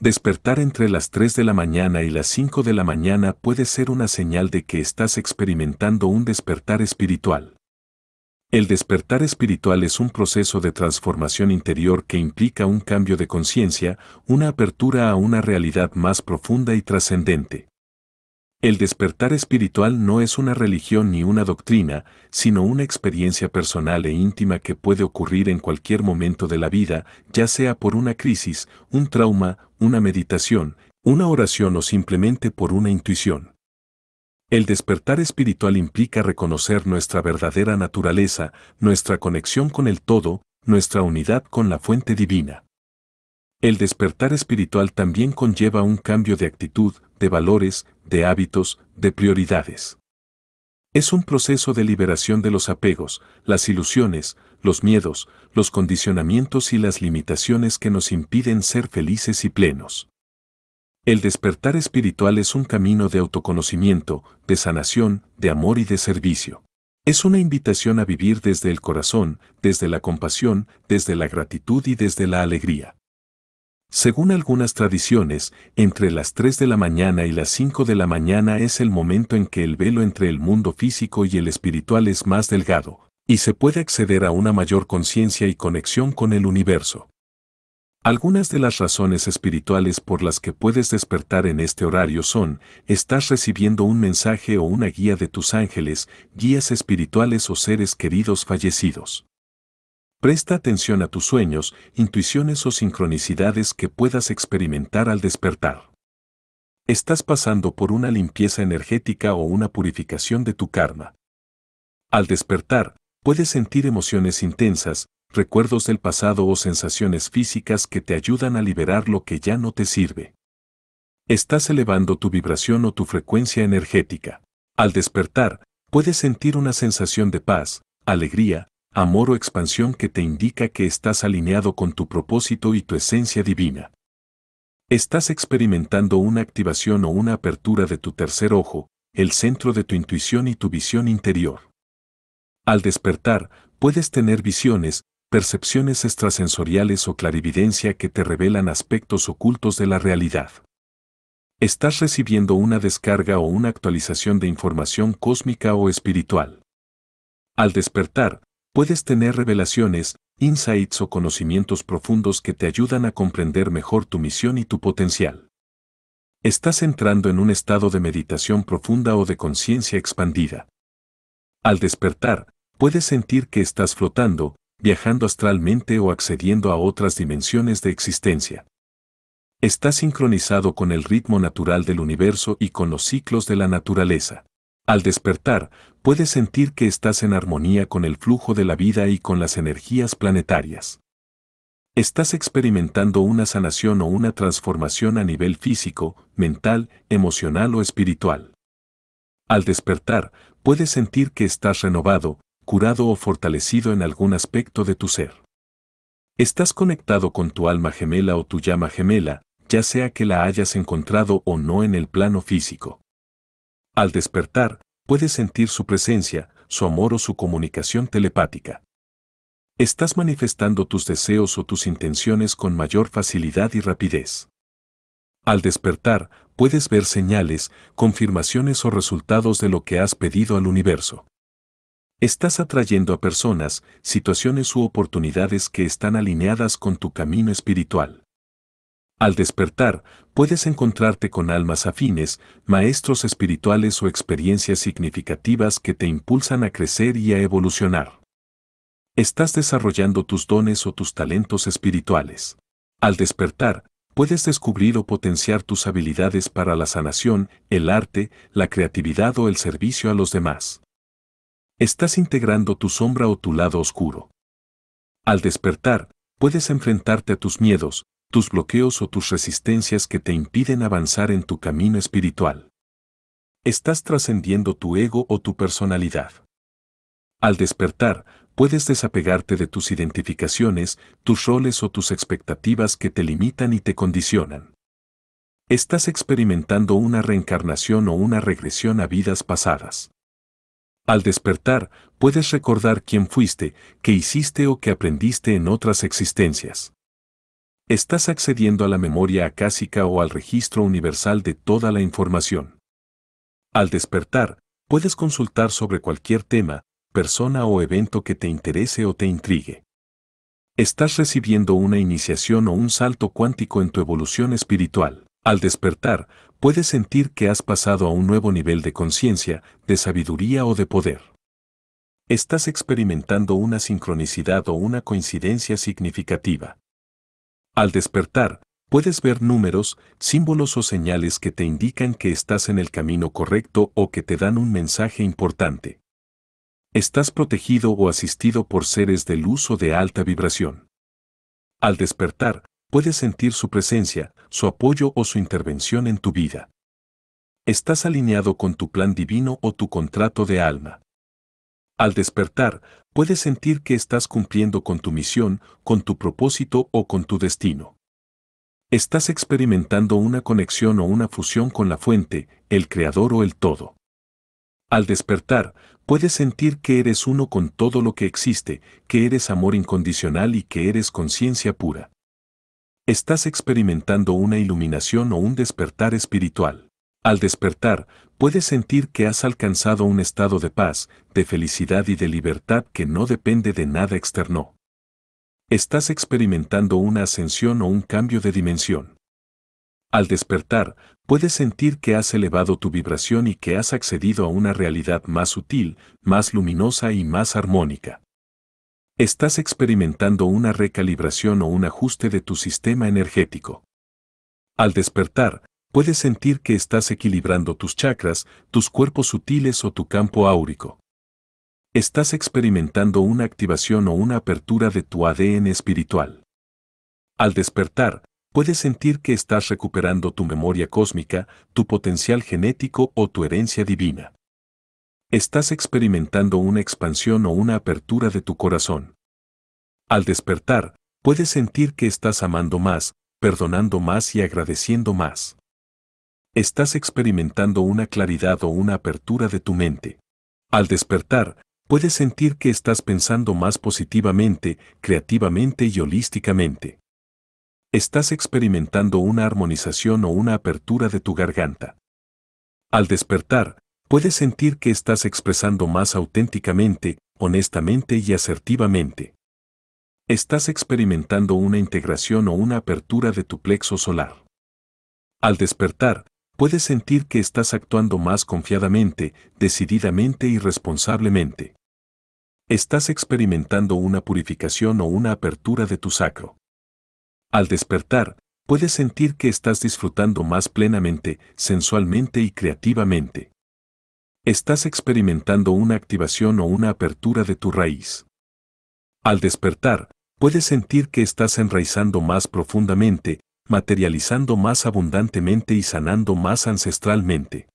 Despertar entre las 3 de la mañana y las 5 de la mañana puede ser una señal de que estás experimentando un despertar espiritual. El despertar espiritual es un proceso de transformación interior que implica un cambio de conciencia, una apertura a una realidad más profunda y trascendente. El despertar espiritual no es una religión ni una doctrina, sino una experiencia personal e íntima que puede ocurrir en cualquier momento de la vida, ya sea por una crisis, un trauma, una meditación, una oración o simplemente por una intuición. El despertar espiritual implica reconocer nuestra verdadera naturaleza, nuestra conexión con el todo, nuestra unidad con la fuente divina. El despertar espiritual también conlleva un cambio de actitud, de valores, de hábitos, de prioridades. Es un proceso de liberación de los apegos, las ilusiones, los miedos, los condicionamientos y las limitaciones que nos impiden ser felices y plenos. El despertar espiritual es un camino de autoconocimiento, de sanación, de amor y de servicio. Es una invitación a vivir desde el corazón, desde la compasión, desde la gratitud y desde la alegría. Según algunas tradiciones, entre las 3 de la mañana y las 5 de la mañana es el momento en que el velo entre el mundo físico y el espiritual es más delgado, y se puede acceder a una mayor conciencia y conexión con el universo. Algunas de las razones espirituales por las que puedes despertar en este horario son, estás recibiendo un mensaje o una guía de tus ángeles, guías espirituales o seres queridos fallecidos. Presta atención a tus sueños, intuiciones o sincronicidades que puedas experimentar al despertar. Estás pasando por una limpieza energética o una purificación de tu karma. Al despertar, puedes sentir emociones intensas, recuerdos del pasado o sensaciones físicas que te ayudan a liberar lo que ya no te sirve. Estás elevando tu vibración o tu frecuencia energética. Al despertar, puedes sentir una sensación de paz, alegría, amor o expansión que te indica que estás alineado con tu propósito y tu esencia divina. Estás experimentando una activación o una apertura de tu tercer ojo, el centro de tu intuición y tu visión interior. Al despertar, puedes tener visiones, percepciones extrasensoriales o clarividencia que te revelan aspectos ocultos de la realidad. Estás recibiendo una descarga o una actualización de información cósmica o espiritual. Al despertar, Puedes tener revelaciones, insights o conocimientos profundos que te ayudan a comprender mejor tu misión y tu potencial. Estás entrando en un estado de meditación profunda o de conciencia expandida. Al despertar, puedes sentir que estás flotando, viajando astralmente o accediendo a otras dimensiones de existencia. Estás sincronizado con el ritmo natural del universo y con los ciclos de la naturaleza. Al despertar, puedes sentir que estás en armonía con el flujo de la vida y con las energías planetarias. Estás experimentando una sanación o una transformación a nivel físico, mental, emocional o espiritual. Al despertar, puedes sentir que estás renovado, curado o fortalecido en algún aspecto de tu ser. Estás conectado con tu alma gemela o tu llama gemela, ya sea que la hayas encontrado o no en el plano físico. Al despertar, puedes sentir su presencia, su amor o su comunicación telepática. Estás manifestando tus deseos o tus intenciones con mayor facilidad y rapidez. Al despertar, puedes ver señales, confirmaciones o resultados de lo que has pedido al universo. Estás atrayendo a personas, situaciones u oportunidades que están alineadas con tu camino espiritual. Al despertar, puedes encontrarte con almas afines, maestros espirituales o experiencias significativas que te impulsan a crecer y a evolucionar. Estás desarrollando tus dones o tus talentos espirituales. Al despertar, puedes descubrir o potenciar tus habilidades para la sanación, el arte, la creatividad o el servicio a los demás. Estás integrando tu sombra o tu lado oscuro. Al despertar, puedes enfrentarte a tus miedos, tus bloqueos o tus resistencias que te impiden avanzar en tu camino espiritual. Estás trascendiendo tu ego o tu personalidad. Al despertar, puedes desapegarte de tus identificaciones, tus roles o tus expectativas que te limitan y te condicionan. Estás experimentando una reencarnación o una regresión a vidas pasadas. Al despertar, puedes recordar quién fuiste, qué hiciste o qué aprendiste en otras existencias. Estás accediendo a la memoria acásica o al registro universal de toda la información. Al despertar, puedes consultar sobre cualquier tema, persona o evento que te interese o te intrigue. Estás recibiendo una iniciación o un salto cuántico en tu evolución espiritual. Al despertar, puedes sentir que has pasado a un nuevo nivel de conciencia, de sabiduría o de poder. Estás experimentando una sincronicidad o una coincidencia significativa. Al despertar, puedes ver números, símbolos o señales que te indican que estás en el camino correcto o que te dan un mensaje importante. Estás protegido o asistido por seres del uso de alta vibración. Al despertar, puedes sentir su presencia, su apoyo o su intervención en tu vida. Estás alineado con tu plan divino o tu contrato de alma. Al despertar, puedes sentir que estás cumpliendo con tu misión, con tu propósito o con tu destino. Estás experimentando una conexión o una fusión con la fuente, el creador o el todo. Al despertar, puedes sentir que eres uno con todo lo que existe, que eres amor incondicional y que eres conciencia pura. Estás experimentando una iluminación o un despertar espiritual. Al despertar, puedes sentir que has alcanzado un estado de paz, de felicidad y de libertad que no depende de nada externo. Estás experimentando una ascensión o un cambio de dimensión. Al despertar, puedes sentir que has elevado tu vibración y que has accedido a una realidad más sutil, más luminosa y más armónica. Estás experimentando una recalibración o un ajuste de tu sistema energético. Al despertar, puedes sentir que estás equilibrando tus chakras, tus cuerpos sutiles o tu campo áurico. Estás experimentando una activación o una apertura de tu ADN espiritual. Al despertar, puedes sentir que estás recuperando tu memoria cósmica, tu potencial genético o tu herencia divina. Estás experimentando una expansión o una apertura de tu corazón. Al despertar, puedes sentir que estás amando más, perdonando más y agradeciendo más estás experimentando una claridad o una apertura de tu mente. Al despertar, puedes sentir que estás pensando más positivamente, creativamente y holísticamente. Estás experimentando una armonización o una apertura de tu garganta. Al despertar, puedes sentir que estás expresando más auténticamente, honestamente y asertivamente. Estás experimentando una integración o una apertura de tu plexo solar. Al despertar, puedes sentir que estás actuando más confiadamente, decididamente y responsablemente. Estás experimentando una purificación o una apertura de tu sacro. Al despertar, puedes sentir que estás disfrutando más plenamente, sensualmente y creativamente. Estás experimentando una activación o una apertura de tu raíz. Al despertar, puedes sentir que estás enraizando más profundamente, materializando más abundantemente y sanando más ancestralmente.